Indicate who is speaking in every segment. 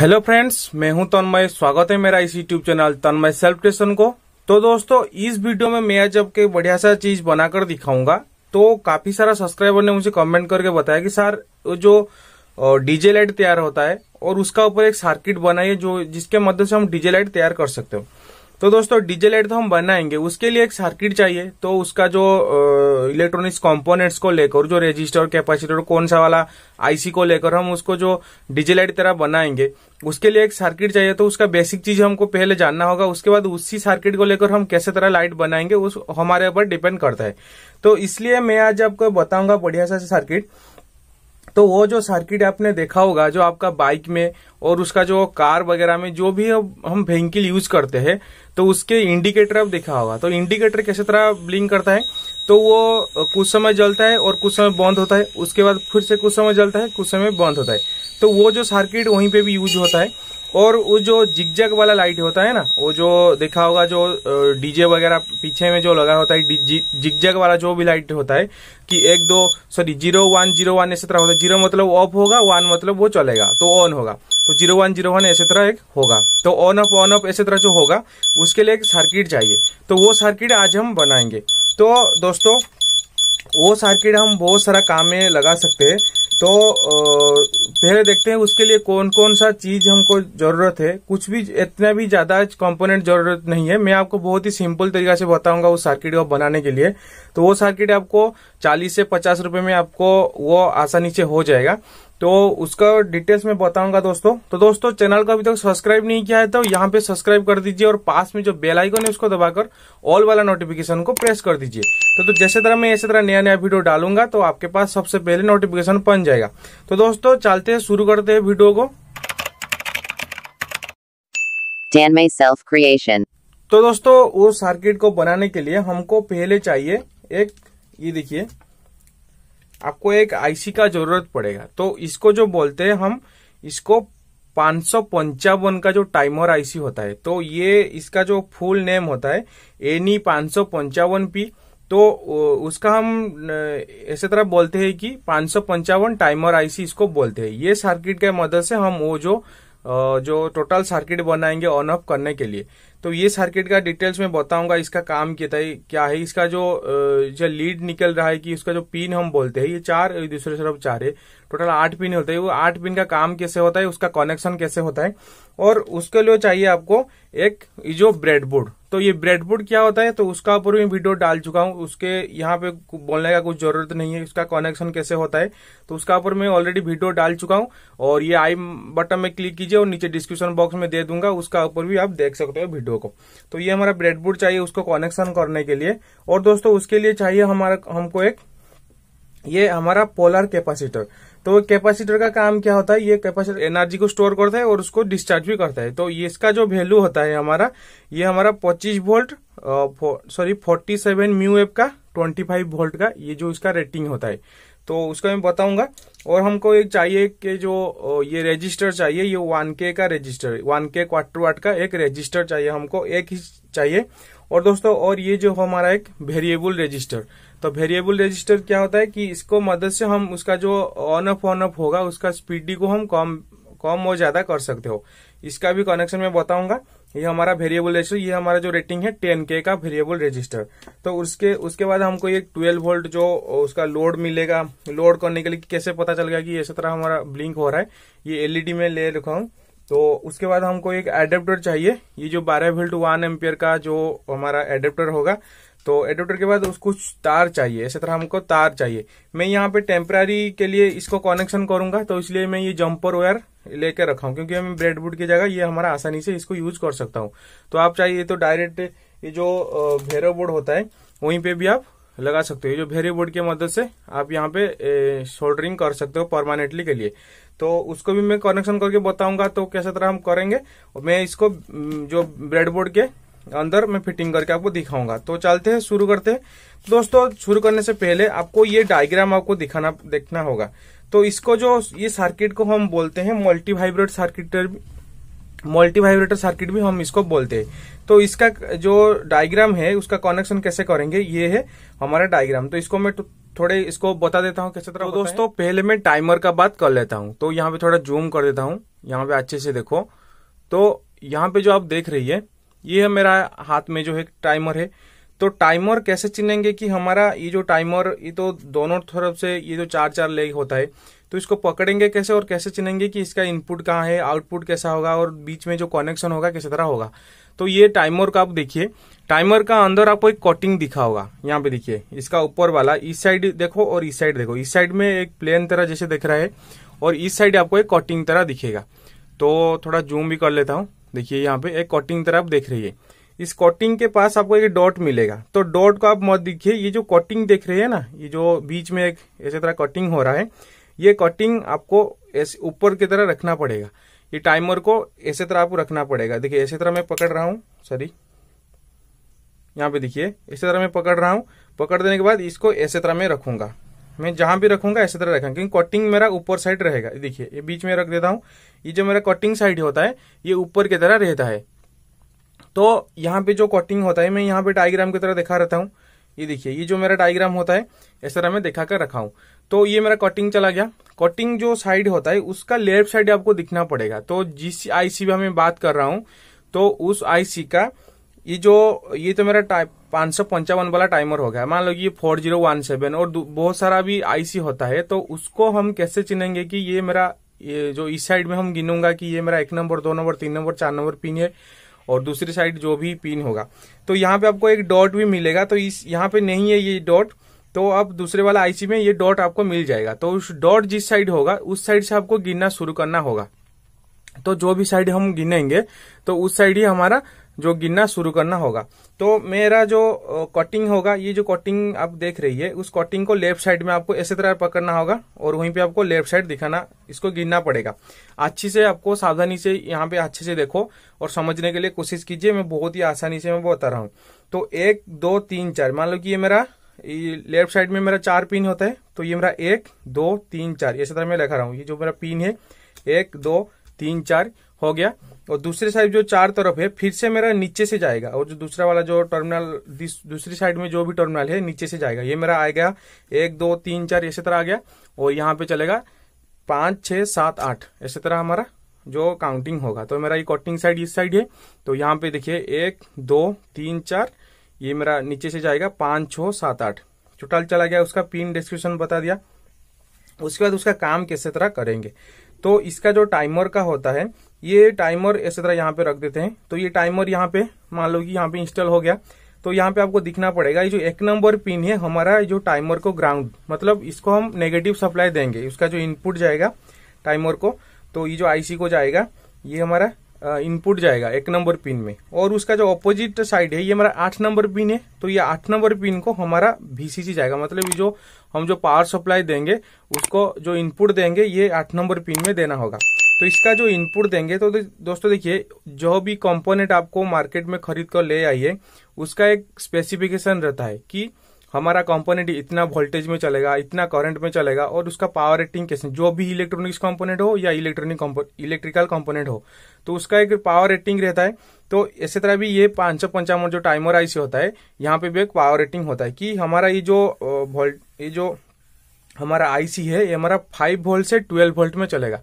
Speaker 1: hello friends मैं हूं तन्मय स्वागत है मेरा इस यूट्यूब चैनल तन्मय सेल्फ टेशन को तो दोस्तों इस वीडियो में मैं जब के बढ़िया सा चीज बनाकर दिखाऊंगा तो काफी सारा सब्सक्राइबर ने मुझे कमेंट करके बताया कि सर जो डीजे लाइट तैयार होता है और उसका ऊपर एक सर्किट बनाइए जो जिसके मदद से हम डीजे लाइट तैयार कर सकते हो तो दोस्तों डीजे लाइट तो हम बनाएंगे उसके लिए एक सर्किट चाहिए तो उसका जो इलेक्ट्रॉनिक्स कंपोनेंट्स को लेकर जो रेजिस्टर कैपेसिटर कौन सा वाला आईसी को लेकर हम उसको जो डीजे लाइट तरह बनाएंगे उसके लिए एक सर्किट चाहिए तो उसका बेसिक चीज हमको पहले जानना होगा उसके बाद उसी सर्किट को लेकर हम कैसे तरह लाइट बनाएंगे उस हमारे ऊपर डिपेंड करता है तो इसलिए मैं आज आपको बताऊंगा बढ़िया सा सर्किट तो वो जो सर्किट आपने देखा होगा जो आपका बाइक में और उसका जो कार वगैरह में जो भी हम व्हीकिल यूज करते हैं तो उसके इंडिकेटर आप देखा होगा तो इंडिकेटर कैसे तरह ब्लिंक करता है तो वो कुछ समय जलता है और कुछ समय बंद होता है उसके बाद फिर से कुछ समय जलता है कुछ समय बंद होता है तो वो जो सर्किट वहीं पे भी यूज होता है और वो जो जिगजग वाला लाइट होता है ना वो जो देखा होगा जो डीजे वगैरह पीछे में जो लगा होता है जिगजग वाला जो भी लाइट होता है कि एक दो sorry zero one zero one ऐसे तरह होता है जीरो मतलब ऑफ होगा वन मतलब वो चलेगा तो ऑन होगा तो जीरो वन जीरो वन ऐसे तरह एक होगा तो ऑन ऑफ ऑन ऑफ ऐसे तरह जो होगा उसके लिए एक सर्किट चाहिए तो वो सर्किट आज हम बनाएंगे तो दोस्तों वो सर्किट हम बहुत सारा काम में लगा सकते हैं तो पहले देखते हैं उसके लिए कौन कौन सा चीज हमको जरूरत है कुछ भी इतना भी ज्यादा कंपोनेंट जरूरत नहीं है मैं आपको बहुत ही सिंपल तरीका से बताऊंगा उस सर्किट को बनाने के लिए तो वो सर्किट आपको 40 से 50 रुपए में आपको वो आसानी से हो जाएगा तो उसका डिटेल्स में बताऊंगा दोस्तों तो दोस्तों चैनल को अभी तक सब्सक्राइब नहीं किया है तो यहाँ पे सब्सक्राइब कर दीजिए और पास में जो बेल आइकन है उसको दबाकर ऑल वाला नोटिफिकेशन को प्रेस कर दीजिए तो, तो जैसे तरह मैं ऐसे तरह नया नया वीडियो डालूंगा तो आपके पास सबसे पहले नोटिफिकेशन पहुंच जाएगा तो दोस्तों चलते हैं शुरू करते हैं वीडियो को तो दोस्तों उस सर्किट को बनाने के लिए हमको पहले चाहिए एक ये देखिए आपको एक आईसी का जरूरत पड़ेगा तो इसको जो बोलते हैं हम इसको पांच का जो टाइमर आईसी होता है तो ये इसका जो फुल नेम होता है एनी पांच पी तो उसका हम ऐसे तरह बोलते हैं कि पांच टाइमर आईसी इसको बोलते हैं ये सर्किट के मदद से हम वो जो जो टोटल सर्किट बनाएंगे ऑन ऑफ करने के लिए तो ये सर्किट का डिटेल्स में बताऊंगा इसका काम क्या था क्या है इसका जो जो लीड निकल रहा है कि उसका जो पिन हम बोलते हैं ये चार दूसरे तरफ चार है टोटल आठ पिन होता है वो आठ पिन का काम कैसे होता है उसका कनेक्शन कैसे होता है और उसके लिए चाहिए आपको एक जो ब्रेडबोर्ड तो ये ब्रेडबोर्ड क्या होता है तो उसका ऊपर भी वीडियो डाल चुका हूँ उसके यहाँ पे बोलने का कुछ जरूरत नहीं है उसका कनेक्शन कैसे होता है तो उसका ऊपर मैं ऑलरेडी वीडियो डाल चुका हूँ और ये आई बटन में क्लिक कीजिए और नीचे डिस्क्रिप्शन बॉक्स में दे दूंगा उसका ऊपर भी आप देख सकते हो वीडियो को तो ये हमारा ब्रेडबोर्ड चाहिए उसको कनेक्शन करने के लिए और दोस्तों उसके लिए चाहिए हमारा हमको एक ये हमारा पोलर कैपेसिटर तो कैपेसिटर का काम क्या होता है ये कैपेसिटर एनर्जी को स्टोर करता है और उसको डिस्चार्ज भी करता है तो इसका जो वैल्यू होता है हमारा ये हमारा 25 volt sorry 47 seven mu F का 25 वोल्ट का ये जो इसका रेटिंग होता है तो उसका मैं बताऊंगा और हमको एक चाहिए कि जो ये रजिस्टर चाहिए ये वन के का register one K quarter watt का एक रजिस्टर चाहिए हमको एक ही चाहिए और दोस्तों और ये जो हमारा एक वेरिएबल रजिस्टर तो वेरिएबल रजिस्टर क्या होता है कि इसको मदद से हम उसका जो ऑन ऑफ ऑन ऑफ होगा उसका स्पीडी को हम कम कम और ज्यादा कर सकते हो इसका भी कनेक्शन में बताऊंगा ये हमारा वेरिएबल रजिस्टर ये हमारा जो रेटिंग है टेन के का वेरिएबल रजिस्टर तो उसके उसके बाद हमको ये ट्वेल्व वोल्ट जो उसका लोड मिलेगा लोड करने के लिए कैसे पता चल गया कि इस तरह हमारा ब्लिंक हो रहा है ये एलईडी e में ले रखा हूँ तो उसके बाद हमको एक एडेप्टर चाहिए ये जो बारह वोल्ट वन एम्पियर का जो हमारा एडेप्टर होगा तो एडोप्टर के बाद उसको तार चाहिए इसी तरह हमको तार चाहिए मैं यहाँ पे टेम्परारी के लिए इसको कनेक्शन करूंगा तो इसलिए मैं ये जम्पर वायर लेके रखा हूँ क्योंकि मैं ब्रेडबोर्ड की जगह ये हमारा आसानी से इसको यूज कर सकता हूँ तो आप चाहिए तो डायरेक्ट ये जो भेरो बोर्ड होता है वहीं पे भी आप लगा सकते हो जो भेरे बोर्ड की मदद से आप यहाँ पे शोल्डरिंग कर सकते हो परमानेंटली के लिए तो उसको भी मैं कनेक्शन करके बताऊंगा तो कैसे तरह हम करेंगे और मैं इसको जो ब्रेडबोर्ड के अंदर मैं फिटिंग करके आपको दिखाऊंगा तो चलते हैं शुरू करते हैं दोस्तों शुरू करने से पहले आपको ये डायग्राम आपको दिखाना देखना होगा तो इसको जो ये सर्किट को हम बोलते हैं multi vibrate circuit multi vibrator circuit भी हम इसको बोलते हैं तो इसका जो डायग्राम है उसका कनेक्शन कैसे करेंगे ये है हमारा डायग्राम तो इसको मैं तो थोड़े इसको बता देता हूँ कैसे तरह तो दोस्तों पहले मैं टाइमर का बात कर लेता हूँ तो यहाँ पे थोड़ा जूम कर देता हूँ यहाँ पे अच्छे से देखो तो यहाँ पे जो आप देख रही है ये है मेरा हाथ में जो है टाइमर है तो टाइमर कैसे चिनेंगे कि हमारा ये जो टाइमर ये तो दोनों तरफ से ये जो चार चार लेग होता है तो इसको पकड़ेंगे कैसे और कैसे चिनेंगे कि इसका इनपुट कहाँ है आउटपुट कैसा होगा और बीच में जो कनेक्शन होगा किस तरह होगा तो ये टाइमर का आप देखिए टाइमर का अंदर आपको एक कटिंग दिखा होगा यहाँ पे देखिए इसका ऊपर वाला इस साइड देखो और इस साइड देखो इस साइड में एक प्लेन तरह जैसे दिख रहा है और इस साइड आपको एक कटिंग तरह दिखेगा तो थोड़ा जूम भी कर लेता हूँ देखिए यहाँ पे एक कॉटिंग तरफ देख रही है इस कॉटिंग के पास आपको एक डॉट मिलेगा तो डॉट को आप मत देखिए ये जो कॉटिंग देख रही है ना ये जो बीच में एक ऐसे तरह कटिंग हो रहा है ये कटिंग आपको ऐसे ऊपर की तरह रखना पड़ेगा ये टाइमर को ऐसे तरह आपको रखना पड़ेगा देखिए ऐसे तरह मैं पकड़ रहा हूँ सॉरी यहाँ पे देखिए इसी तरह मैं पकड़ रहा हूँ पकड़ देने के बाद इसको ऐसे तरह मैं रखूंगा मैं जहां भी रखूंगा ऐसे तरह रखा क्योंकि कटिंग मेरा ऊपर साइड रहेगा देखिए ये बीच में रख देता हूं ये जो मेरा कटिंग साइड होता है ये ऊपर की तरह रहता है तो यहाँ पे जो कटिंग होता है मैं यहाँ पे डायग्राम की तरह दिखा रहता हूँ ये देखिए ये जो मेरा डायग्राम होता है इस तरह मैं दिखा कर रखा हूँ तो ये मेरा कटिंग चला गया कटिंग जो साइड होता है उसका लेफ्ट साइड आपको दिखना पड़ेगा तो जिस आईसी में बात कर रहा हूँ तो उस आईसी का ये जो ये तो मेरा टाइप पंचावन वाला टाइमर हो गया मान लो ये फोर जीरो वन सेवन और बहुत सारा भी आईसी होता है तो उसको हम कैसे चिनेंगे कि ये मेरा ये जो इस साइड में हम गिनूंगा कि ये मेरा एक नंबर दो नंबर तीन नंबर चार नंबर पिन है और दूसरी साइड जो भी पिन होगा तो यहाँ पे आपको एक डॉट भी मिलेगा तो इस यहाँ पे नहीं है ये डॉट तो अब दूसरे वाला आईसी में ये डॉट आपको मिल जाएगा तो उस डॉट जिस साइड होगा उस साइड से आपको गिनना शुरू करना होगा तो जो भी साइड हम गिनेंगे तो उस साइड ही हमारा जो गिनना शुरू करना होगा तो मेरा जो कटिंग होगा ये जो कटिंग आप देख रही है उस कटिंग को लेफ्ट साइड में आपको ऐसे तरह पकड़ना होगा और वहीं पे आपको लेफ्ट साइड दिखाना इसको गिनना पड़ेगा अच्छी से आपको सावधानी से यहाँ पे अच्छे से देखो और समझने के लिए कोशिश कीजिए मैं बहुत ही आसानी से मैं बता रहा हूँ तो एक दो तीन चार मान लो कि ये मेरा लेफ्ट साइड में मेरा चार पिन होता है तो ये मेरा एक दो तीन चार ऐसे तरह मैं लिखा रहा हूँ ये जो मेरा पिन है एक दो तीन चार हो गया और दूसरी साइड जो चार तरफ है फिर से मेरा नीचे से जाएगा और जो दूसरा वाला जो टर्मिनल दूसरी साइड में जो भी टर्मिनल है नीचे से जाएगा ये मेरा आ गया एक दो तीन चार इसी तरह आ गया और यहाँ पे चलेगा पांच छह सात आठ ऐसे तरह हमारा जो काउंटिंग होगा तो मेरा ये कॉटिंग साइड इस साइड है तो यहाँ पे देखिये एक दो तीन चार ये मेरा नीचे से जाएगा पांच छो सात आठ टोटल चला गया उसका पिन डिस्क्रिप्शन बता दिया उसके बाद उसका काम किस तरह करेंगे तो इसका जो टाइमर का होता है ये टाइमर इसी तरह यहाँ पे रख देते हैं तो ये टाइमर यहाँ पे मान लो कि यहाँ पे इंस्टॉल हो गया तो यहाँ पे आपको दिखना पड़ेगा ये जो एक नंबर पिन है हमारा जो टाइमर को ग्राउंड मतलब इसको हम नेगेटिव सप्लाई देंगे उसका जो इनपुट जाएगा टाइमर को तो ये जो आईसी को जाएगा ये हमारा इनपुट जाएगा एक नंबर पिन में और उसका जो ऑपोजिट साइड है ये हमारा आठ नंबर पिन है तो ये आठ नंबर पिन को हमारा बीसीसी जाएगा मतलब ये जो हम जो पावर सप्लाई देंगे उसको जो इनपुट देंगे ये आठ नंबर पिन में देना होगा तो इसका जो इनपुट देंगे तो दोस्तों देखिए जो भी कंपोनेंट आपको मार्केट में खरीद कर ले आइए उसका एक स्पेसिफिकेशन रहता है कि हमारा कंपोनेंट इतना वोल्टेज में चलेगा इतना करंट में चलेगा और उसका पावर रेटिंग कैसे जो भी इलेक्ट्रॉनिक्स कंपोनेंट हो या इलेक्ट्रॉनिक इलेक्ट्रिकल कंपोनेंट हो तो उसका एक पावर रेटिंग रहता है तो इसी तरह भी ये पांच सौ पंचावन जो टाइमर आईसी होता है यहाँ पे भी एक पावर रेटिंग होता है कि हमारा ये जो वोल्ट ये जो हमारा आईसी है ये हमारा फाइव वोल्ट से ट्वेल्व वोल्ट में चलेगा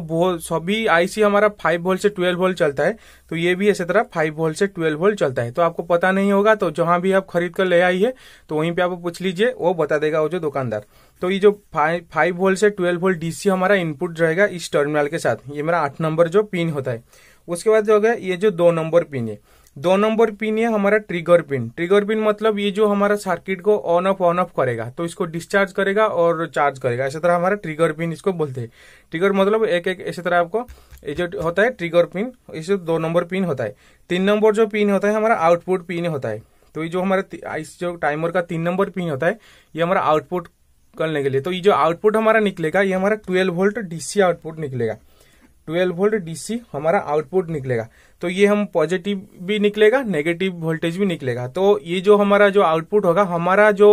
Speaker 1: तो सभी आईसी हमारा फाइव वोल्ट से ट्वेल्व वोल्ट चलता है तो ये भी इसी तरह फाइव वोल्ट से ट्वेल्व वोल्ट चलता है तो आपको पता नहीं होगा तो जहां भी आप खरीद कर ले आई है तो वहीं पे आप पूछ लीजिए वो बता देगा वो जो दुकानदार तो ये जो फाइव वोल्ट से ट्वेल्व वोल्ट डीसी हमारा इनपुट रहेगा इस टर्मिनल के साथ ये मेरा आठ नंबर जो पिन होता है उसके बाद जो होगा ये जो दो नंबर पिन है दो नंबर पिन है हमारा ट्रिगर पिन ट्रिगर पिन मतलब ये जो हमारा सर्किट को ऑन ऑफ ऑन ऑफ करेगा तो इसको डिस्चार्ज करेगा और चार्ज करेगा इसी तरह हमारा ट्रिगर पिन इसको बोलते हैं ट्रिगर मतलब एक एक इसी तरह आपको ये जो होता है ट्रिगर पिन इसे दो नंबर पिन होता है तीन नंबर जो पिन होता है हमारा आउटपुट पिन होता है तो ये जो हमारा इस जो टाइमर का तीन नंबर पिन होता है ये हमारा आउटपुट करने के लिए तो ये जो आउटपुट हमारा निकलेगा ये हमारा ट्वेल्व वोल्ट डीसी आउटपुट निकलेगा 12 वोल्ट डीसी हमारा आउटपुट निकलेगा तो ये हम पॉजिटिव भी निकलेगा नेगेटिव वोल्टेज भी निकलेगा तो ये जो हमारा जो आउटपुट होगा हमारा जो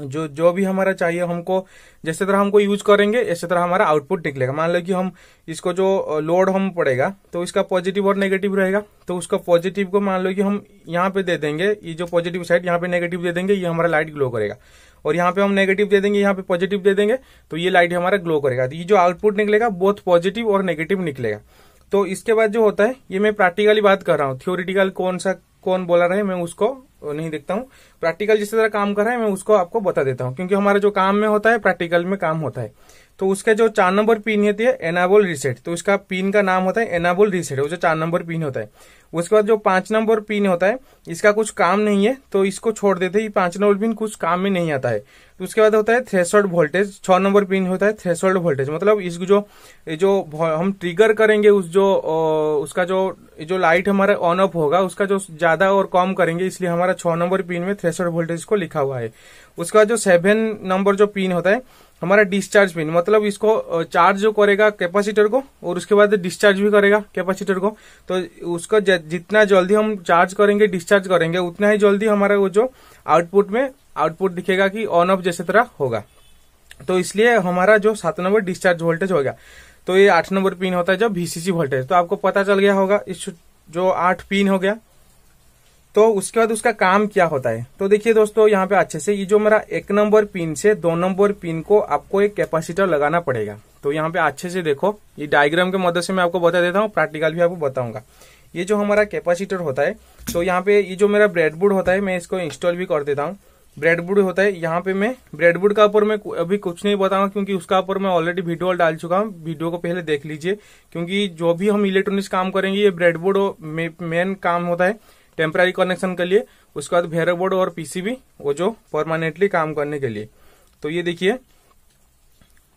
Speaker 1: जो जो भी हमारा चाहिए हमको जैसे तरह हमको यूज करेंगे ऐसे तरह हमारा आउटपुट निकलेगा मान लो कि हम इसको जो लोड हम पड़ेगा तो इसका पॉजिटिव और नेगेटिव रहेगा तो उसका पॉजिटिव को मान लो कि हम यहाँ पे दे देंगे ये जो पॉजिटिव साइड यहाँ पे नेगेटिव दे देंगे ये हमारा लाइट ग्लो करेगा और यहाँ पे हम नेगेटिव दे देंगे यहाँ पे पॉजिटिव दे देंगे तो ये लाइट हमारा ग्लो करेगा तो ये जो आउटपुट निकलेगा बोथ पॉजिटिव और नेगेटिव निकलेगा तो इसके बाद जो होता है ये मैं प्रैक्टिकली बात कर रहा हूँ थ्योरिटिकल कौन सा कौन बोला रहे मैं उसको नहीं देखता हूँ प्रैक्टिकल जिस तरह काम कर रहा है मैं उसको आपको बता देता हूँ क्योंकि हमारा जो काम में होता है प्रैक्टिकल में काम होता है तो उसका जो चार नंबर पिन होती है एनाबल रीसेट तो उसका पिन का नाम होता है एनाबल रीसेट वो जो चार नंबर पिन होता है उसके बाद जो पांच नंबर पिन होता है इसका कुछ काम नहीं है तो इसको छोड़ देते ये पांच नंबर पिन कुछ काम में नहीं आता है तो उसके बाद होता है थ्रेसोल्ड वोल्टेज छ नंबर पिन होता है थ्रेसोल्ड वोल्टेज मतलब इस जो जो हम ट्रिगर करेंगे उस जो उसका जो जो लाइट हमारा ऑन ऑफ होगा उसका जो ज्यादा और कम करेंगे इसलिए हमारा छ नंबर पिन में थ्रेसोल्ड वोल्टेज को लिखा हुआ है उसके बाद जो सेवन नंबर जो पिन होता है हमारा डिस्चार्ज पिन मतलब इसको चार्ज जो करेगा कैपेसिटर को और उसके बाद डिस्चार्ज भी करेगा कैपेसिटर को तो उसका जितना जल्दी हम चार्ज करेंगे डिस्चार्ज करेंगे उतना ही जल्दी हमारा वो जो आउटपुट में आउटपुट दिखेगा कि ऑन ऑफ जैसे तरह होगा तो इसलिए हमारा जो सात नंबर डिस्चार्ज वोल्टेज होगा तो ये आठ नंबर पिन होता है जो बीसीसी वोल्टेज तो आपको पता चल गया होगा इस जो आठ पिन हो गया तो उसके बाद उसका काम क्या होता है तो देखिए दोस्तों यहाँ पे अच्छे से ये जो मेरा एक नंबर पिन से दो नंबर पिन को आपको एक कैपेसिटर लगाना पड़ेगा तो यहाँ पे अच्छे से देखो ये डायग्राम के मदद से मैं आपको बता देता हूँ प्रैक्टिकल भी आपको बताऊंगा ये जो हमारा कैपेसिटर होता है तो यहाँ पे ये जो मेरा ब्रेडबोर्ड होता है मैं इसको इंस्टॉल भी कर देता हूँ ब्रेडबोर्ड होता है यहाँ पे मैं ब्रेडबोर्ड का ऊपर मैं अभी कुछ नहीं बताऊंगा क्योंकि उसका ऊपर मैं ऑलरेडी वीडियो डाल चुका हूँ वीडियो को पहले देख लीजिए क्योंकि जो भी हम इलेक्ट्रॉनिक्स काम करेंगे ये ब्रेडबोर्ड मेन काम होता है टेम्परारी कनेक्शन के लिए उसके बाद भेरा बोर्ड और पीसीबी वो जो परमानेंटली काम करने के लिए तो ये देखिए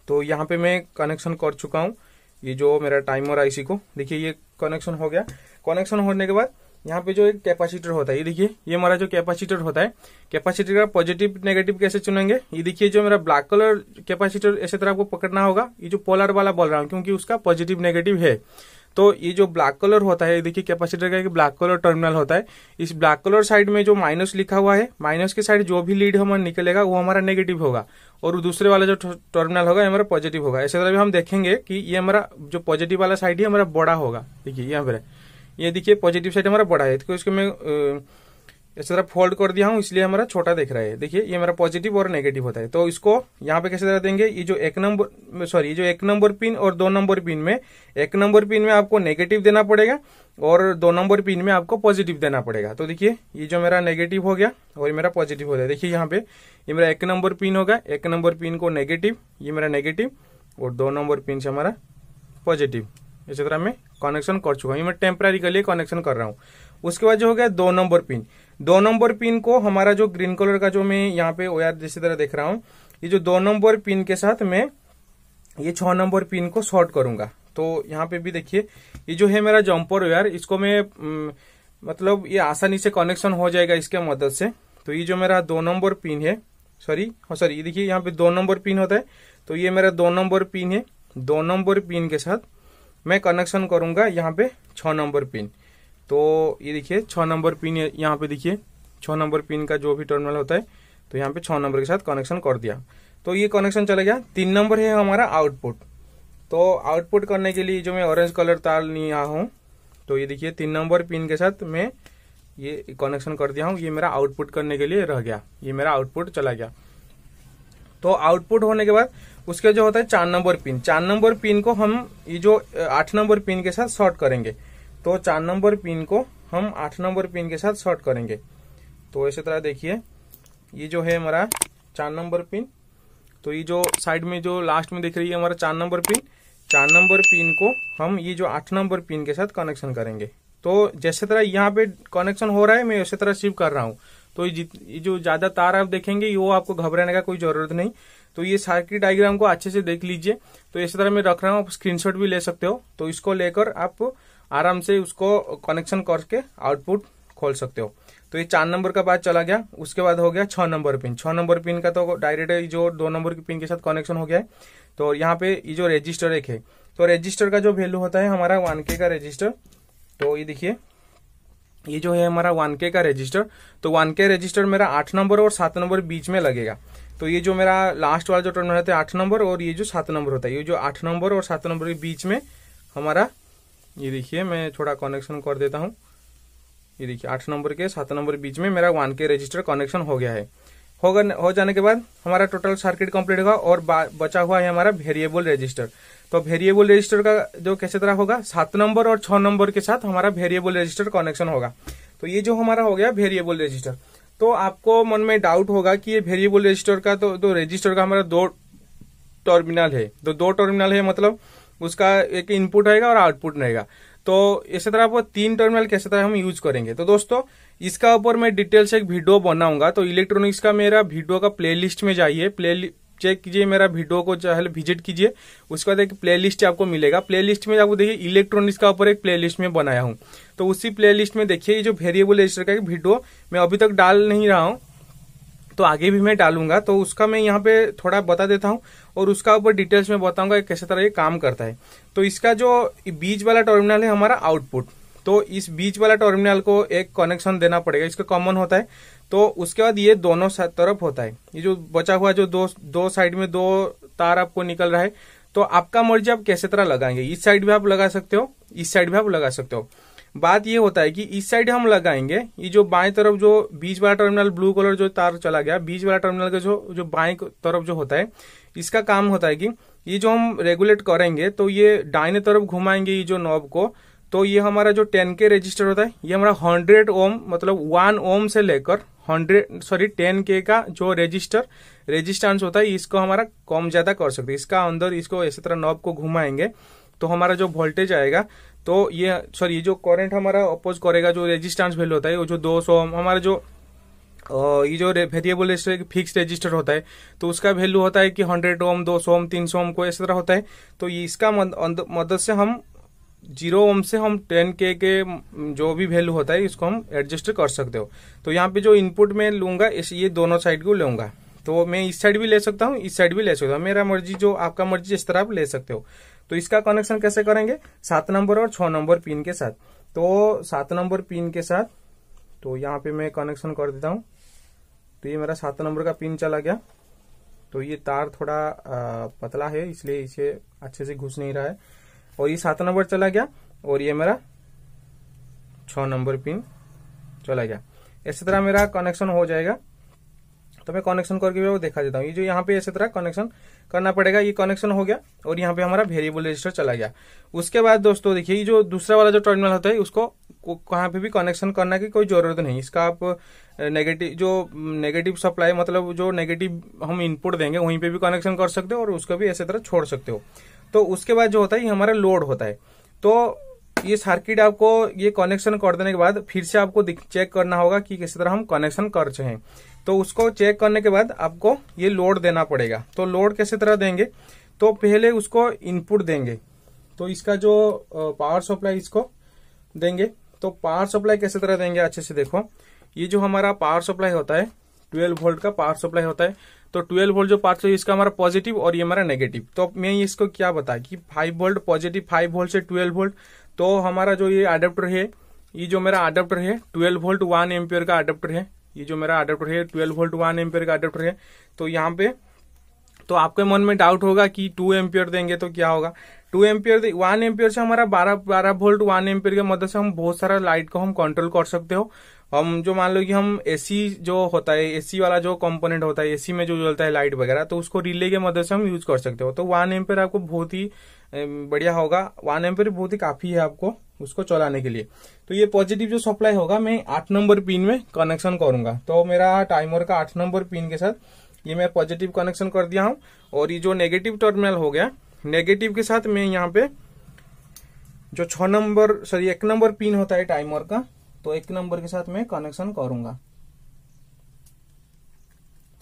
Speaker 1: तो यहाँ पे मैं कनेक्शन कर चुका हूँ ये जो मेरा टाइमर आईसी को देखिए ये कनेक्शन हो गया कनेक्शन होने के बाद यहाँ पे जो एक कैपेसिटर होता है ये देखिए ये हमारा जो कैपेसिटर होता है कैपेसिटर का पॉजिटिव नेगेटिव कैसे चुनेंगे ये देखिए जो मेरा ब्लैक कलर कैपेसिटर ऐसे तरह आपको पकड़ना होगा ये जो पोलर वाला बोल रहा हूँ क्योंकि उसका पॉजिटिव नेगेटिव है तो ये जो ब्लैक कलर होता है देखिए कैपेसिटर का एक ब्लैक कलर टर्मिनल होता है इस ब्लैक कलर साइड में जो माइनस लिखा हुआ है माइनस के साइड जो भी लीड हमारा निकलेगा वो हमारा नेगेटिव होगा और दूसरे वाला जो टर्मिनल होगा ये हमारा पॉजिटिव होगा ऐसे तरह हम देखेंगे कि ये हमारा जो पॉजिटिव वाला साइड है हमारा बड़ा होगा देखिए यहाँ पर ये देखिए पॉजिटिव साइड हमारा बड़ा है तो इसको मैं इस तरह फोल्ड कर दिया हूं इसलिए हमारा छोटा दिख रहा है देखिए ये मेरा पॉजिटिव और नेगेटिव होता है तो इसको यहाँ पे कैसे तरह देंगे ये जो एक नंबर सॉरी जो एक नंबर पिन और दो नंबर पिन में एक नंबर पिन में आपको नेगेटिव देना पड़ेगा और दो नंबर पिन में आपको पॉजिटिव देना पड़ेगा तो देखिए ये जो मेरा नेगेटिव हो गया और ये मेरा पॉजिटिव हो गया देखिए यहाँ पे ये मेरा एक नंबर पिन होगा एक नंबर पिन को नेगेटिव ये मेरा नेगेटिव और दो नंबर पिन से हमारा पॉजिटिव इसी तरह मैं कनेक्शन कर चुका हूँ ये मैं टेम्परारी के लिए कनेक्शन कर रहा हूँ उसके बाद जो हो गया दो नंबर पिन दो नंबर पिन को हमारा जो ग्रीन कलर का जो मैं यहाँ पे ओया जिस तरह देख रहा हूँ ये जो दो नंबर पिन के साथ मैं ये छ नंबर पिन को शॉर्ट करूंगा तो यहाँ पे भी देखिए ये जो है मेरा जम्पर वेयर इसको मैं मतलब ये आसानी से कनेक्शन हो जाएगा इसके मदद से तो ये जो मेरा दो नंबर पिन है सॉरी हाँ सॉरी ये देखिए यहाँ पे दो नंबर पिन होता है तो ये मेरा दो नंबर पिन है दो नंबर पिन के साथ मैं कनेक्शन करूंगा यहाँ पे छ नंबर पिन तो ये देखिए छः नंबर पिन यहाँ पे देखिए छः नंबर पिन का जो भी टर्मिनल होता है तो यहाँ पे छः नंबर के साथ कनेक्शन कर दिया तो ये कनेक्शन चला गया तीन नंबर है हमारा आउटपुट तो आउटपुट करने के लिए जो मैं ऑरेंज कलर तार लिया हूँ तो ये देखिए तीन नंबर पिन के साथ मैं ये कनेक्शन कर दिया हूँ ये मेरा आउटपुट करने के लिए रह गया ये मेरा आउटपुट चला गया तो आउटपुट होने के बाद उसके जो होता है चार नंबर पिन चार नंबर पिन को हम ये जो आठ नंबर पिन के साथ शॉर्ट करेंगे तो चार नंबर पिन को हम आठ नंबर पिन के साथ शॉर्ट करेंगे तो इसी तरह देखिए ये जो है हमारा चार नंबर पिन तो ये जो साइड में जो लास्ट में दिख रही है हमारा चार नंबर पिन चार नंबर पिन को हम ये जो आठ नंबर पिन के साथ कनेक्शन करेंगे तो जैसे तरह यहाँ पे कनेक्शन हो रहा है मैं उसी तरह शिव कर रहा हूँ तो ये जो ज्यादा तार आप देखेंगे वो आपको घबराने का कोई जरूरत नहीं तो ये सर्किट डायग्राम को अच्छे से देख लीजिए तो इस तरह मैं रख रहा हूँ आप स्क्रीनशॉट भी ले सकते हो तो इसको लेकर आप आराम से उसको कनेक्शन करके आउटपुट खोल सकते हो तो ये चार नंबर का बाद चला गया उसके बाद हो गया छह नंबर पिन छह नंबर पिन का तो डायरेक्ट जो दो नंबर की पिन के साथ कनेक्शन हो गया है तो यहाँ पे ये जो रजिस्टर एक है तो रजिस्टर का जो वैल्यू होता है हमारा वन के का रजिस्टर तो ये देखिए ये जो है हमारा वन के का रजिस्टर तो वन के रजिस्टर मेरा आठ नंबर और सात नंबर बीच में लगेगा तो ये जो मेरा लास्ट वाला जो टर्मिनल होता है आठ नंबर और ये जो सात नंबर होता है ये जो आठ नंबर और सात नंबर के बीच में हमारा ये देखिए मैं थोड़ा कनेक्शन कर देता हूँ ये देखिए आठ नंबर के सात नंबर बीच में मेरा वन के रजिस्टर कनेक्शन हो गया है गए हो जाने के बाद हमारा टोटल सर्किट कंप्लीट होगा और बचा हुआ है हमारा वेरिएबल रजिस्टर तो वेरिएबल रजिस्टर का जो कैसे तरह होगा सात नंबर और छह नंबर के साथ हमारा वेरिएबल रजिस्टर कनेक्शन होगा तो ये जो हमारा हो गया वेरिएबल रजिस्टर तो आपको मन में डाउट होगा कि ये वेरिएबल रजिस्टर का तो, तो रजिस्टर का हमारा दो टर्मिनल है तो दो टर्मिनल है मतलब उसका एक इनपुट रहेगा और आउटपुट रहेगा तो इसी तरह वो तीन टर्मिनल कैसे तरह हम यूज करेंगे तो दोस्तों इसका ऊपर मैं डिटेल से एक वीडियो बनाऊंगा तो इलेक्ट्रॉनिक्स का मेरा वीडियो का प्लेलिस्ट में जाइए प्ले चेक कीजिए मेरा वीडियो को चाहे विजिट कीजिए उसके बाद एक प्लेलिस्ट आपको मिलेगा प्लेलिस्ट में आपको देखिए इलेक्ट्रॉनिक्स का ऊपर एक प्लेलिस्ट में बनाया हूँ तो उसी प्लेलिस्ट में देखिए जो वेरिएबल रजिस्टर का वीडियो मैं अभी तक डाल नहीं रहा हूँ तो आगे भी मैं डालूंगा तो उसका मैं यहाँ पे थोड़ा बता देता हूँ और उसका ऊपर डिटेल्स में बताऊंगा कैसे तरह ये काम करता है तो इसका जो बीच वाला टर्मिनल है हमारा आउटपुट तो इस बीच वाला टर्मिनल को एक कनेक्शन देना पड़ेगा इसका कॉमन होता है तो उसके बाद ये दोनों तरफ होता है ये जो बचा हुआ जो दो दो साइड में दो तार आपको निकल रहा है तो आपका मर्जी आप कैसे तरह लगाएंगे इस साइड भी आप लगा सकते हो इस साइड भी आप लगा सकते हो बात ये होता है कि इस साइड हम लगाएंगे ये जो बाएं तरफ जो बीच वाला टर्मिनल ब्लू कलर जो तार चला गया बीच वाला टर्मिनल का जो जो बाएं तरफ जो होता है इसका काम होता है कि ये जो हम रेगुलेट करेंगे तो ये डाइने तरफ घुमाएंगे ये जो नॉब को तो ये हमारा जो टेन के रजिस्टर होता है ये हमारा हंड्रेड ओम मतलब वन ओम से लेकर हंड्रेड सॉरी टेन के का जो रजिस्टर रेजिस्टेंस होता है इसको हमारा कम ज्यादा कर सकते हैं इसका अंदर इसको इसी तरह नॉब को घुमाएंगे तो हमारा जो वोल्टेज आएगा तो ये सॉरी ये जो करंट हमारा अपोज करेगा जो रेजिस्टेंस वैल्यू होता है वो जो 200 हमारा जो ये जो वेरिएबल रेजिस्टर फिक्स रजिस्टर होता है तो उसका वैल्यू होता है कि हंड्रेड ओम दो सौ ओम तीन सौ ओम को इस तरह होता है तो इसका मदद से हम जीरो ओम से हम टेन के के जो भी वैल्यू होता है इसको हम एडजस्ट कर सकते हो तो यहाँ पे जो इनपुट में लूंगा इस ये दोनों साइड को लूंगा तो मैं इस साइड भी ले सकता हूँ इस साइड भी ले सकता हूँ मेरा मर्जी जो आपका मर्जी इस तरह आप ले सकते हो तो इसका कनेक्शन कैसे करेंगे सात नंबर और छह नंबर पिन के साथ तो सात नंबर पिन के साथ तो यहाँ पे मैं कनेक्शन कर देता हूँ तो ये मेरा सात नंबर का पिन चला गया तो ये तार थोड़ा आ, पतला है इसलिए इसे अच्छे से घुस नहीं रहा है और ये सात नंबर चला गया और ये मेरा छ नंबर पिन चला गया इस तरह मेरा कनेक्शन हो जाएगा तो मैं कनेक्शन करके भी देखा देता हूँ ये जो यहाँ पे ऐसे तरह कनेक्शन करना पड़ेगा ये कनेक्शन हो गया और यहाँ पे हमारा वेरिएबल रजिस्टर चला गया उसके बाद दोस्तों देखिए ये जो दूसरा वाला जो टर्मिनल होता है उसको कहाँ पे भी कनेक्शन करने की कोई जरूरत नहीं इसका आप नेगेटिव जो नेगेटिव सप्लाई मतलब जो नेगेटिव हम इनपुट देंगे वहीं पे भी कनेक्शन कर सकते हो और उसको भी ऐसे तरह छोड़ सकते हो तो उसके बाद जो होता है ये हमारा लोड होता है तो ये सर्किट आपको ये कनेक्शन कर देने के बाद फिर से आपको चेक करना होगा कि किस तरह हम कनेक्शन कर चाहें तो उसको चेक करने के बाद आपको ये लोड देना पड़ेगा तो लोड कैसे तरह देंगे तो पहले उसको इनपुट देंगे तो इसका जो पावर सप्लाई इसको देंगे तो पावर सप्लाई कैसे तरह देंगे अच्छे से देखो ये जो हमारा पावर सप्लाई होता है ट्वेल्व वोल्ट का पावर सप्लाई होता है तो ट्वेल्व वोल्ट जो पावर सप्लाई इसका हमारा पॉजिटिव और ये हमारा नेगेटिव तो मैं इसको क्या बताया कि five volt positive five volt से ट्वेल्व वोल्ट तो हमारा जो ये अडेप्टर है ये जो मेरा अडेप्टर है ट्वेल्व वोल्ट वन एम्पियर का अडेप्टर है ये जो मेरा अडेप्टर है ट्वेल्व वोल्ट वन एम्पियर का अडेप्टर है तो यहाँ पे तो आपके मन में डाउट होगा कि टू एम्पियर देंगे तो क्या होगा टू एम्पियर वन एम्पियर से हमारा बारह बारह वोल्ट वन एम्पियर के मदद से हम बहुत सारा लाइट को हम कंट्रोल कर सकते हो हम जो मान लो कि हम एसी जो होता है एसी वाला जो कंपोनेंट होता है एसी में जो जलता है लाइट वगैरह तो उसको रिले के मदद से हम यूज कर सकते हो तो वन एम्पियर आपको बहुत ही बढ़िया होगा वन एम्पेयर बहुत ही काफी है आपको उसको चलाने के लिए तो ये पॉजिटिव जो सप्लाई होगा मैं आठ नंबर पिन में कनेक्शन करूंगा तो मेरा टाइमर का आठ नंबर पिन के साथ ये मैं पॉजिटिव कनेक्शन कर दिया हूँ और ये जो नेगेटिव टर्मिनल हो गया नेगेटिव के साथ मैं यहाँ पे जो छ नंबर सॉरी एक नंबर पिन होता है टाइमर का तो एक नंबर के साथ मैं कनेक्शन करूंगा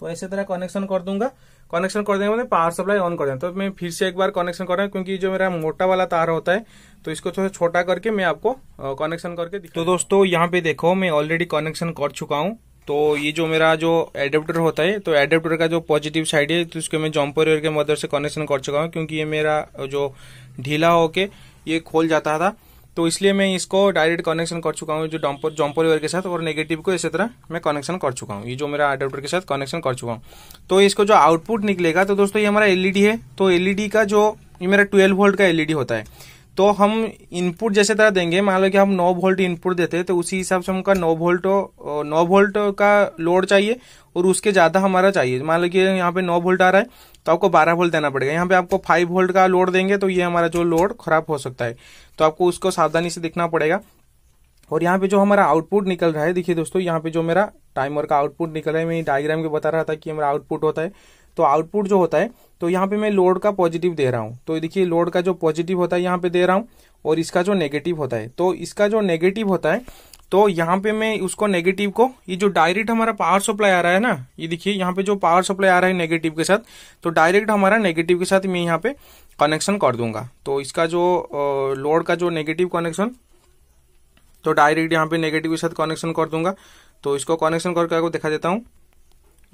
Speaker 1: तो ऐसे तरह कनेक्शन कर दूंगा कनेक्शन कर देंगे मतलब पावर सप्लाई ऑन कर देंगे तो मैं फिर से एक बार कनेक्शन कर रहा हूँ क्योंकि जो मेरा मोटा वाला तार होता है तो इसको थोड़ा छोटा करके मैं आपको कनेक्शन करके तो दोस्तों यहाँ पे देखो मैं ऑलरेडी कनेक्शन कर चुका हूँ तो ये जो मेरा जो एडेप्टर होता है तो एडेप्टर का जो पॉजिटिव साइड है तो उसके मैं जम्पर के मदद से कनेक्शन कर चुका हूँ क्योंकि ये मेरा जो ढीला होके ये खोल जाता था तो इसलिए मैं इसको डायरेक्ट कनेक्शन कर चुका हूँ जो डॉम्पर जॉम्पर वेयर के साथ और नेगेटिव को इसी तरह मैं कनेक्शन कर चुका हूँ ये जो मेरा अडोप्टर के साथ कनेक्शन कर चुका हूँ तो इसको जो आउटपुट निकलेगा तो दोस्तों ये हमारा एलईडी है तो एलईडी का जो ये मेरा ट्वेल्व वोल्ट का एलईडी होता है तो हम इनपुट जैसे तरह देंगे मान लो कि हम 9 वोल्ट इनपुट देते हैं तो उसी हिसाब से हमका 9 वोल्ट 9 वोल्ट का लोड चाहिए और उसके ज़्यादा हमारा चाहिए मान लो कि यहाँ पे 9 वोल्ट आ रहा है तो आपको 12 वोल्ट देना पड़ेगा यहाँ पे आपको 5 वोल्ट का लोड देंगे तो ये हमारा जो लोड खराब हो सकता है तो आपको उसको सावधानी से दिखना पड़ेगा और यहाँ पे जो हमारा आउटपुट निकल रहा है देखिए दोस्तों यहाँ पे जो मेरा टाइमर का आउटपुट निकल रहा है मैं डायग्राम के बता रहा था कि हमारा आउटपुट होता है तो आउटपुट जो होता है तो यहाँ पे मैं लोड का पॉजिटिव दे रहा हूँ तो देखिए लोड का जो पॉजिटिव होता है यहाँ पे दे रहा हूँ और इसका जो नेगेटिव होता है तो इसका जो नेगेटिव होता है तो यहाँ पे मैं उसको नेगेटिव को ये जो डायरेक्ट हमारा पावर सप्लाई आ रहा है ना ये देखिए यहाँ पे जो पावर सप्लाई आ रहा है नेगेटिव के साथ तो डायरेक्ट हमारा नेगेटिव के साथ मैं यहाँ पे कनेक्शन कर दूंगा तो इसका जो लोड का जो नेगेटिव कनेक्शन तो डायरेक्ट यहाँ पे नेगेटिव के साथ कनेक्शन कर दूंगा तो इसको कनेक्शन करके आपको दिखा देता हूँ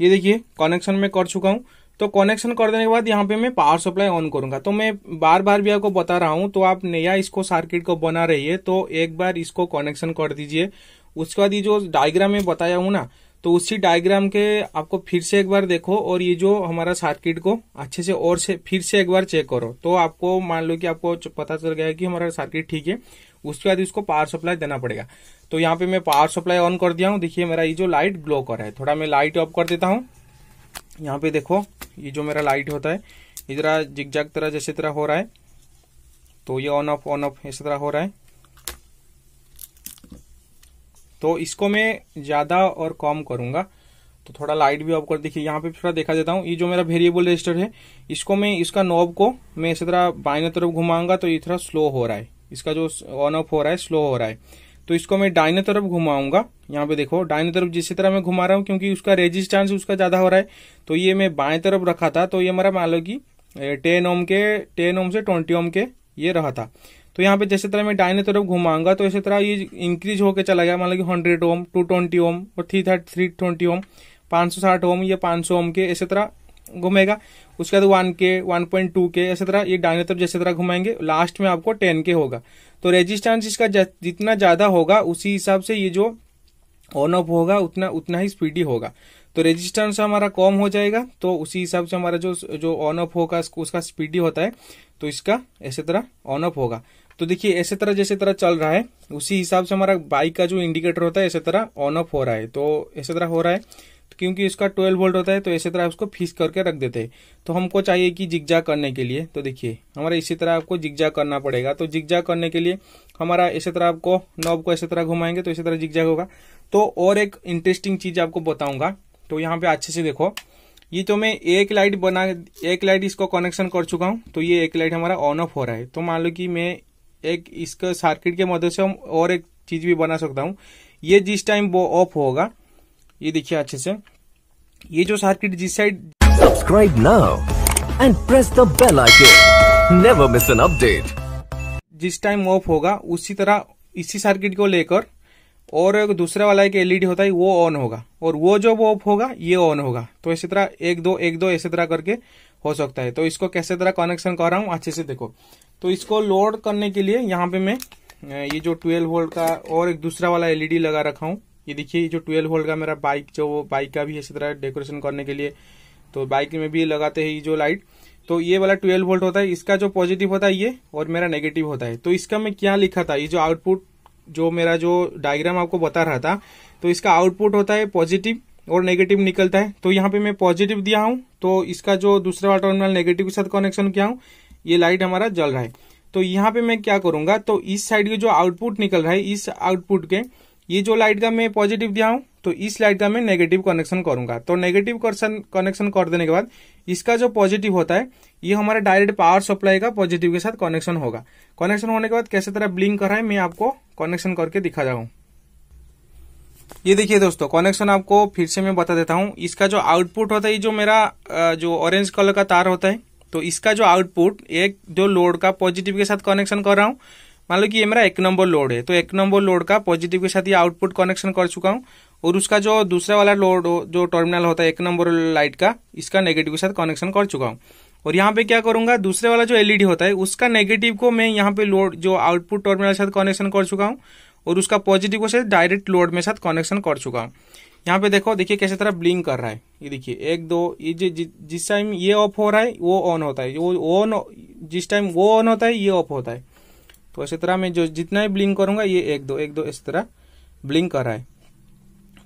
Speaker 1: ये देखिए कनेक्शन में कर चुका हूँ तो कनेक्शन कर देने के बाद यहाँ पे मैं पावर सप्लाई ऑन करूंगा तो मैं बार बार भी आपको बता रहा हूँ तो आप नया इसको सर्किट को बना रही है तो एक बार इसको कनेक्शन कर दीजिए उसके बाद ये जो डायग्राम में बताया हूँ ना तो उसी डायग्राम के आपको फिर से एक बार देखो और ये जो हमारा सर्किट को अच्छे से और से फिर से एक बार चेक करो तो आपको मान लो कि आपको पता चल गया कि हमारा सर्किट ठीक है उसके बाद इसको पावर सप्लाई देना पड़ेगा तो यहाँ पे मैं पावर सप्लाई ऑन कर दिया हूँ देखिए मेरा ये जो लाइट ग्लो कर रहा है थोड़ा मैं लाइट ऑफ कर देता हूँ यहाँ पे देखो ये जो मेरा लाइट होता है ये जरा जग तरह जैसे तरह हो रहा है तो ये ऑन ऑफ ऑन ऑफ इस तरह हो रहा है तो इसको मैं ज़्यादा और कम करूंगा तो थोड़ा लाइट भी ऑफ कर देखिए यहाँ पे थोड़ा देखा देता हूँ ये जो मेरा वेरिएबल रजिस्टर है इसको मैं इसका नॉब को मैं इसी तरह बाइने तरफ घुमाऊंगा तो ये थोड़ा स्लो हो रहा है इसका जो ऑन ऑफ हो रहा है स्लो हो रहा है तो इसको मैं डाइने तरफ घुमाऊंगा यहाँ पे देखो डाइने तरफ जिस तरह मैं घुमा रहा हूँ क्योंकि उसका रेजिस्टेंस उसका ज्यादा हो रहा है तो ये मैं बाएं तरफ रखा था तो ये हमारा मान लो कि टेन ओम के टेन ओम से ट्वेंटी ओम के ये रहा था तो यहाँ पे जैसे तरह मैं डाइने तरफ घुमाऊंगा तो इसी तरह ये इंक्रीज होकर चला गया मान लो कि hundred ohm two twenty ohm और थ्री थ्री ट्वेंटी ओम पांच सौ साठ ओम या पांच सौ ओम के इसी तरह घूमेगा उसके बाद वन के वन पॉइंट टू के ऐसे तरह ये डाइने तरफ जैसे तरह घुमाएंगे लास्ट में आपको टेन के होगा तो रेजिस्टेंस इसका जितना ज्यादा होगा उसी हिसाब से ये जो ऑन ऑफ होगा उतना उतना ही स्पीडी होगा तो रेजिस्टेंस हमारा कम हो जाएगा तो उसी हिसाब से हमारा जो जो ऑन ऑफ होगा उसका स्पीडी होता है तो इसका ऐसे तरह ऑन ऑफ होगा तो देखिए ऐसे तरह जैसे तरह चल रहा है उसी हिसाब से हमारा बाइक का जो इंडिकेटर होता है ऐसे तरह ऑन ऑफ हो रहा है तो ऐसे तरह हो रहा है क्योंकि इसका ट्वेल्व वोल्ट होता है तो इसी तरह उसको फिक्स करके रख देते हैं तो हमको चाहिए कि जिगजा करने के लिए तो देखिए हमारा इसी तरह आपको जिगजा करना पड़ेगा तो जिगजा करने के लिए हमारा इसी तरह आपको नॉब को इसी तरह घुमाएंगे तो इसी तरह जिगजा होगा तो और एक इंटरेस्टिंग चीज आपको बताऊंगा तो यहाँ पे अच्छे से देखो ये तो मैं एक लाइट बना एक लाइट इसको कनेक्शन कर चुका हूँ तो ये एक लाइट हमारा ऑन ऑफ हो रहा है तो मान लो कि मैं एक इसका सर्किट के मदद से हम और एक चीज भी बना सकता हूँ ये जिस टाइम वो ऑफ होगा ये देखिए अच्छे से ये जो सर्किट जिस side subscribe now and press the bell icon never miss an update जिस टाइम ऑफ होगा उसी तरह इसी सर्किट को लेकर और दूसरा वाला एक एलईडी e होता है वो ऑन होगा और वो जो ऑफ होगा ये ऑन होगा तो इसी तरह एक दो एक दो ऐसे तरह करके हो सकता है तो इसको कैसे तरह कनेक्शन कर रहा हूँ अच्छे से देखो तो इसको लोड करने के लिए यहाँ पे मैं ये जो 12 वोल्ट का और एक दूसरा वाला एलईडी e लगा रखा हूँ ये देखिए जो ट्वेल्व होल्ड का मेरा बाइक जो वो बाइक का भी है इसी तरह डेकोरेशन करने के लिए तो बाइक में भी लगाते हैं ये जो लाइट तो ये वाला ट्वेल्व वोल्ट होता है इसका जो पॉजिटिव होता है ये और मेरा नेगेटिव होता है तो इसका मैं क्या लिखा था ये जो आउटपुट जो मेरा जो डायग्राम आपको बता रहा था तो इसका आउटपुट होता है पॉजिटिव और नेगेटिव निकलता है तो यहाँ पे मैं पॉजिटिव दिया हूँ तो इसका जो दूसरा वाला टर्मिनल नेगेटिव के साथ कनेक्शन किया हूँ ये लाइट हमारा जल रहा है तो यहाँ पे मैं क्या करूंगा तो इस साइड के जो आउटपुट निकल रहा है इस आउटपुट के ये जो लाइट का मैं पॉजिटिव दिया हूं तो इस लाइट का मैं नेगेटिव कनेक्शन करूंगा तो नेगेटिव कनेक्शन कर देने के बाद इसका जो पॉजिटिव होता है ये हमारा डायरेक्ट पावर सप्लाई का पॉजिटिव के साथ कनेक्शन होगा कनेक्शन होने के बाद कैसे तरह ब्लिंक कर रहा है मैं आपको कनेक्शन करके दिखा जाऊं ये देखिए दोस्तों कनेक्शन आपको फिर से मैं बता देता हूँ इसका जो आउटपुट होता है जो मेरा जो ऑरेंज कलर का तार होता है तो इसका जो आउटपुट एक जो लोड का पॉजिटिव के साथ कनेक्शन कर रहा हूँ मान लो कि ये मेरा एक नंबर लोड है तो एक नंबर लोड का पॉजिटिव के साथ ये आउटपुट कनेक्शन कर चुका हूँ और उसका जो दूसरा वाला लोड जो टर्मिनल होता है एक नंबर लाइट का इसका नेगेटिव के साथ कनेक्शन कर चुका हूँ और यहाँ पे क्या करूंगा दूसरे वाला जो एलईडी होता है उसका नेगेटिव को मैं यहाँ पे लोड जो आउटपुट टर्मिनल के साथ कनेक्शन कर चुका हूँ और उसका पॉजिटिव को साथ डायरेक्ट लोड में साथ कनेक्शन कर चुका हूँ यहाँ पे देखो देखिए कैसे तरह ब्लिंक कर रहा है ये देखिए एक दो ये जि, जिस टाइम ये ऑफ हो रहा है वो ऑन होता है वो ऑन जिस टाइम वो ऑन होता है ये ऑफ होता है तो इसी तरह मैं जो जितना ही ब्लिंक करूंगा ये एक दो एक दो इस तरह ब्लिंक कर रहा है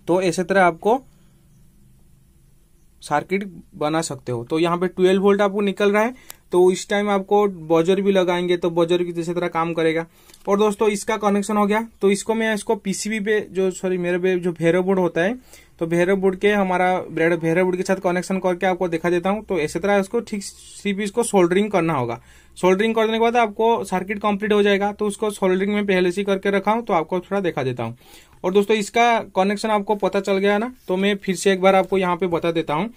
Speaker 1: तो इसी तरह आपको सर्किट बना सकते हो तो यहाँ पे 12 वोल्ट आपको निकल रहा है तो इस टाइम आपको बॉजर भी लगाएंगे तो बॉजर भी जैसे तरह काम करेगा और दोस्तों इसका कनेक्शन हो गया तो इसको मैं इसको पीसीबी पे जो सॉरी मेरे पे जो फेरो बोर्ड होता है तो बोर्ड के हमारा ब्रेड बोर्ड के साथ कनेक्शन करके आपको दिखा देता हूँ तो इसी तरह इसको ठीक सी पीस को सोल्डरिंग करना होगा सोल्डरिंग करने के बाद आपको सर्किट कंप्लीट हो जाएगा तो उसको सोल्डरिंग में पहले से करके रखा हूँ तो आपको थोड़ा दिखा देता हूँ और दोस्तों इसका कनेक्शन आपको पता चल गया ना तो मैं फिर से एक बार आपको यहाँ पे बता देता हूँ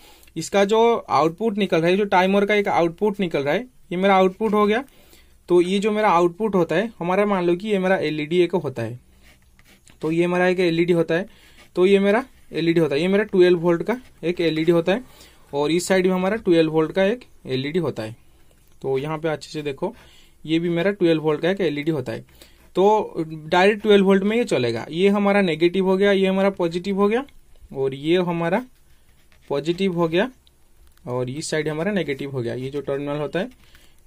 Speaker 1: इसका जो आउटपुट निकल रहा है जो टाइमर का एक आउटपुट निकल रहा है ये मेरा आउटपुट हो गया तो ये जो मेरा आउटपुट होता है हमारा मान लो कि ये मेरा एलईडी एक e होता है तो ये मेरा एक एलईडी e होता है तो ये मेरा एलईडी होता है ये मेरा 12 वोल्ट का एक एलईडी होता है और इस साइड में हमारा 12 वोल्ट का एक एलईडी होता है तो यहाँ पे अच्छे से देखो ये भी मेरा 12 वोल्ट का एक एलईडी होता है तो डायरेक्ट 12 वोल्ट में ये चलेगा ये हमारा नेगेटिव हो गया ये हमारा पॉजिटिव हो गया और ये हमारा पॉजिटिव हो गया और इस साइड हमारा नेगेटिव हो गया ये जो टर्मिनल होता है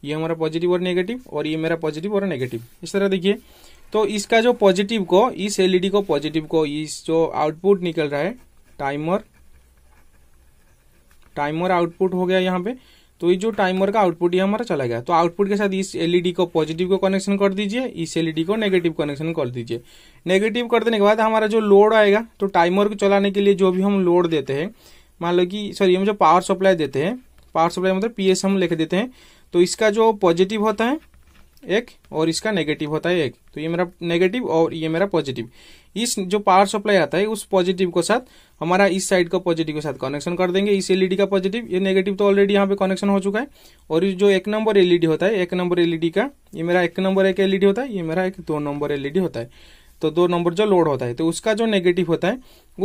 Speaker 1: ये हमारा पॉजिटिव और नेगेटिव और ये मेरा पॉजिटिव और नेगेटिव इस तरह देखिए तो इसका जो पॉजिटिव को इस एलईडी e को पॉजिटिव को इस जो आउटपुट निकल रहा है टाइमर टाइमर आउटपुट हो गया यहाँ पे तो ये जो टाइमर का आउटपुट ये हमारा चला गया तो आउटपुट के साथ इस एलईडी e को पॉजिटिव को कनेक्शन कर दीजिए इस एलईडी e को नेगेटिव कनेक्शन कर दीजिए नेगेटिव कर देने के बाद हमारा जो लोड आएगा तो टाइमर को चलाने के लिए जो भी हम लोड देते हैं मान लो कि सॉरी हम जो पावर सप्लाई देते हैं पावर सप्लाई मतलब पीएस हम लिख देते हैं तो इसका जो पॉजिटिव होता है एक और इसका नेगेटिव होता है एक तो ये मेरा नेगेटिव और ये मेरा पॉजिटिव इस जो पावर सप्लाई आता है उस पॉजिटिव के साथ हमारा इस साइड का पॉजिटिव के साथ कनेक्शन कर देंगे इस एलईडी का पॉजिटिव ये नेगेटिव तो ऑलरेडी यहाँ पे कनेक्शन हो चुका है और जो एक नंबर एलईडी होता है एक नंबर एलईडी का ये मेरा एक नंबर एक एलईडी होता है ये मेरा एक दो नंबर एलईडी होता है तो दो नंबर जो लोड होता है तो उसका जो नेगेटिव होता है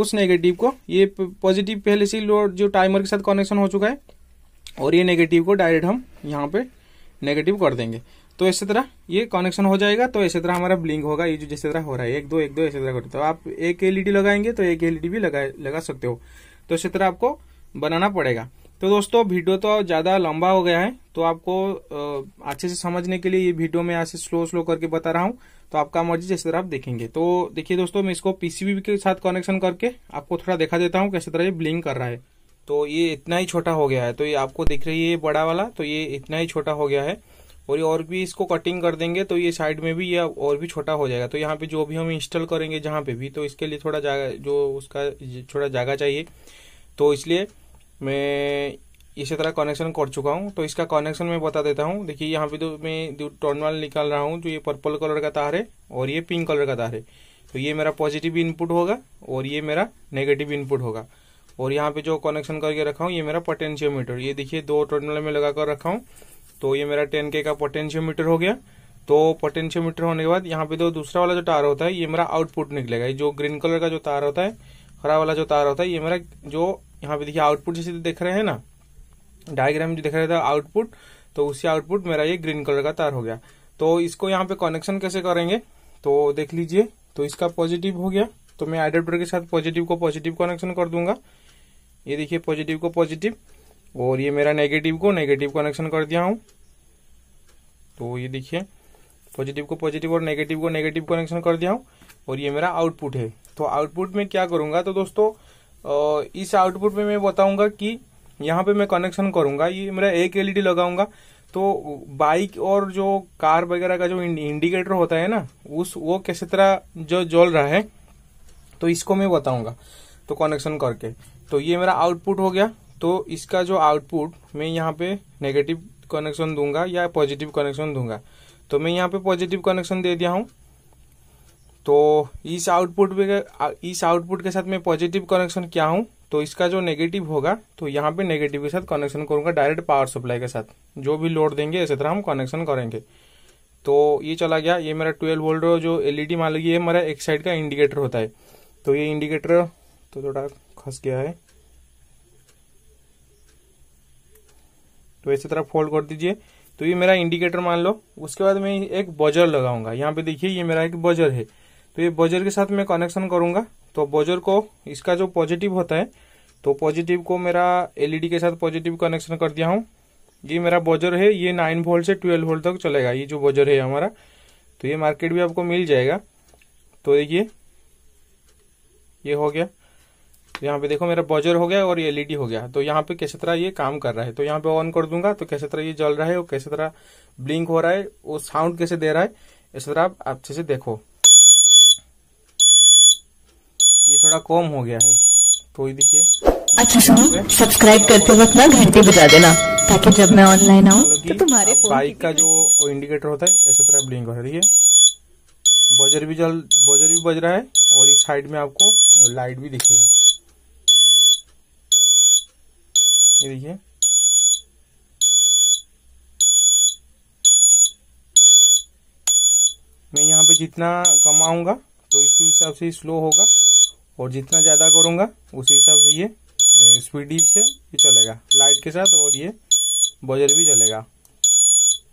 Speaker 1: उस नेगेटिव को ये पॉजिटिव पहले से लोड जो टाइमर के साथ कनेक्शन हो चुका है और ये नेगेटिव को डायरेक्ट हम यहाँ पे नेगेटिव कर देंगे तो इसी तरह ये कनेक्शन हो जाएगा तो इसी तरह हमारा ब्लिंक होगा ये जो जिस तरह हो रहा है एक दो एक दो इसी तरह करते तो आप एक एलईडी लगाएंगे तो एक एलईडी भी लगा लगा सकते हो तो इसी तरह आपको बनाना पड़ेगा तो दोस्तों वीडियो तो ज़्यादा लंबा हो गया है तो आपको अच्छे से समझने के लिए ये वीडियो में ऐसे स्लो स्लो करके बता रहा हूँ तो आपका मर्जी जैसे तरह आप देखेंगे तो देखिए दोस्तों मैं इसको पीसीबी के साथ कनेक्शन करके आपको थोड़ा दिखा देता हूँ कैसे तरह ये ब्लिंक कर रहा है तो ये इतना ही छोटा हो गया है तो ये आपको दिख रही है बड़ा वाला तो ये इतना ही छोटा हो गया है और ये और भी इसको कटिंग कर देंगे तो ये साइड में भी ये और भी छोटा हो जाएगा तो यहाँ पे जो भी हम इंस्टॉल करेंगे जहाँ पे भी तो इसके लिए थोड़ा जगह जो उसका थोड़ा जगह चाहिए तो इसलिए मैं इसी तरह कनेक्शन कर चुका हूँ तो इसका कनेक्शन मैं बता देता हूँ देखिए यहाँ पे तो मैं टर्नवाल निकाल रहा हूँ जो ये पर्पल कलर का तार है और ये पिंक कलर का तार है तो ये मेरा पॉजिटिव इनपुट होगा और ये मेरा नेगेटिव इनपुट होगा और यहाँ पे जो कनेक्शन करके रखा हूँ ये मेरा पोटेंशियोमीटर ये देखिए दो टर्मिनल में लगा कर रखा हूँ तो ये मेरा टेन के का पोटेंशियोमीटर हो गया तो पोटेंशियोमीटर होने के बाद यहाँ पे जो दूसरा वाला जो तार होता है ये मेरा आउटपुट निकलेगा ये जो ग्रीन कलर का जो तार होता है हरा वाला जो तार होता है ये मेरा जो यहाँ पे देखिए आउटपुट जैसे देख रहे हैं ना डायग्राम जो देख रहे थे आउटपुट तो उसी आउटपुट मेरा ये ग्रीन कलर का तार हो गया तो इसको यहाँ पे कनेक्शन कैसे करेंगे तो देख लीजिए तो इसका पॉजिटिव हो गया तो मैं एडेप्टर के साथ पॉजिटिव को पॉजिटिव कनेक्शन कर दूंगा ये देखिए पॉजिटिव को पॉजिटिव और ये मेरा नेगेटिव को नेगेटिव कनेक्शन कर दिया हूँ तो ये देखिए पॉजिटिव को पॉजिटिव और नेगेटिव को नेगेटिव कनेक्शन कर दिया हूँ और ये मेरा आउटपुट है तो आउटपुट में क्या करूँगा तो दोस्तों इस आउटपुट में मैं बताऊँगा कि यहाँ पे मैं कनेक्शन करूँगा ये मेरा एक एलईडी e लगाऊंगा तो बाइक और जो कार वगैरह का जो इंडिकेटर होता है ना उस वो कैसे तरह जो जल रहा है तो इसको मैं बताऊँगा तो कनेक्शन करके तो ये मेरा आउटपुट हो गया तो इसका जो आउटपुट मैं यहाँ पे नेगेटिव कनेक्शन दूंगा या पॉजिटिव कनेक्शन दूंगा तो मैं यहाँ पे पॉजिटिव कनेक्शन दे दिया हूँ तो इस आउटपुट पे इस आउटपुट के साथ मैं पॉजिटिव कनेक्शन क्या हूँ तो इसका जो नेगेटिव होगा तो यहाँ पे नेगेटिव के साथ कनेक्शन करूँगा डायरेक्ट पावर सप्लाई के साथ जो भी लोड देंगे इसी तरह हम कनेक्शन करेंगे तो ये चला गया ये मेरा ट्वेल्व वोल्ट जो एलईडी मान लीजिए ये मेरा एक साइड का इंडिकेटर होता है तो ये इंडिकेटर तो थोड़ा खस गया है तो ऐसे तरह फोल्ड कर दीजिए तो ये मेरा इंडिकेटर मान लो उसके बाद मैं एक बजर लगाऊंगा यहाँ पे देखिए ये मेरा एक बजर है तो ये बजर के साथ मैं कनेक्शन करूंगा तो बजर को इसका जो पॉजिटिव होता है तो पॉजिटिव को मेरा एलईडी e के साथ पॉजिटिव कनेक्शन कर दिया हूँ ये मेरा बजर है ये नाइन वोल्ट से ट्वेल्व वोल्ट तक चलेगा ये जो बजर है हमारा तो ये मार्केट भी आपको मिल जाएगा तो देखिए ये हो गया यहाँ पे देखो मेरा बॉजर हो गया और ये एलईडी हो गया तो यहाँ पे कैसे तरह ये काम कर रहा है तो यहाँ पे ऑन कर दूंगा तो कैसे तरह ये जल रहा है और कैसे तरह ब्लिंक हो रहा है वो साउंड कैसे दे रहा है इस तरह आप अच्छे से देखो ये थोड़ा कम हो गया है तो ये देखिए अच्छा सुनो सब्सक्राइब करते वक्त ना घंटी बजा देना ताकि जब मैं ऑनलाइन आऊँ मतलब तो तुम्हारे बाइक का जो इंडिकेटर होता है ऐसे तरह ब्लिंक हो रहा है बजर भी जल बजर भी बज रहा है और इस साइड में आपको लाइट भी दिखेगा ये देखिए मैं यहाँ पे जितना कमाऊंगा तो इसी हिसाब से स्लो होगा और जितना ज़्यादा करूंगा उसी हिसाब से ये स्पीड से ये चलेगा लाइट के साथ और ये बजर भी चलेगा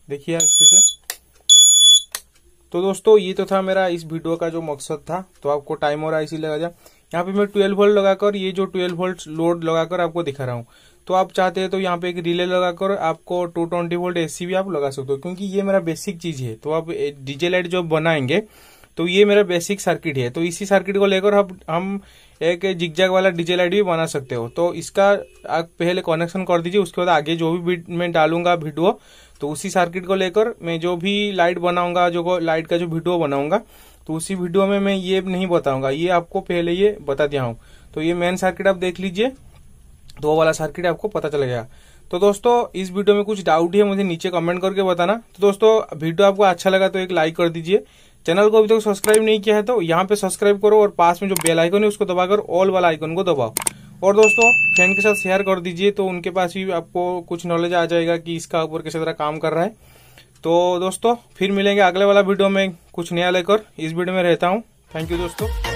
Speaker 1: देखिए अच्छे से तो दोस्तों ये तो था मेरा इस वीडियो का जो मकसद था तो आपको टाइम और आईसी लगा जाए यहाँ पे मैं 12 वोल्ट लगाकर ये जो 12 वोल्ट लोड लगाकर आपको दिखा रहा हूँ तो आप चाहते हैं तो यहाँ पे एक रिले लगाकर आपको टू ट्वेंटी वोल्ट एसी भी आप लगा सकते हो क्योंकि ये मेरा बेसिक चीज है तो आप डीजे लाइट जो बनाएंगे तो ये मेरा बेसिक सर्किट है तो इसी सर्किट को लेकर हम हम एक जिगजैग वाला डीजे लाइट भी बना सकते हो तो इसका आप पहले कनेक्शन कर दीजिए उसके बाद आगे जो भी मैं डालूंगा वीडियो तो उसी सर्किट को लेकर मैं जो भी लाइट बनाऊंगा जो लाइट का जो वीडियो बनाऊंगा तो उसी वीडियो में मैं ये नहीं बताऊंगा ये आपको पहले ये बता दिया हूँ तो ये मेन सर्किट आप देख लीजिए दो वाला सर्किट आपको पता चल गया तो दोस्तों इस वीडियो में कुछ डाउट है मुझे नीचे कमेंट करके बताना तो दोस्तों वीडियो आपको अच्छा लगा तो एक लाइक कर दीजिए चैनल को अभी तक तो सब्सक्राइब नहीं किया है तो यहाँ पे सब्सक्राइब करो और पास में जो बेल आइकन है उसको दबाकर ऑल वाला आइकन को दबाओ और दोस्तों फ्रेंड के साथ शेयर कर दीजिए तो उनके पास भी आपको कुछ नॉलेज आ जाएगा कि इसका ऊपर किस तरह काम कर रहा है तो दोस्तों फिर मिलेंगे अगले वाला वीडियो में कुछ नया लेकर इस वीडियो में रहता हूँ थैंक यू दोस्तों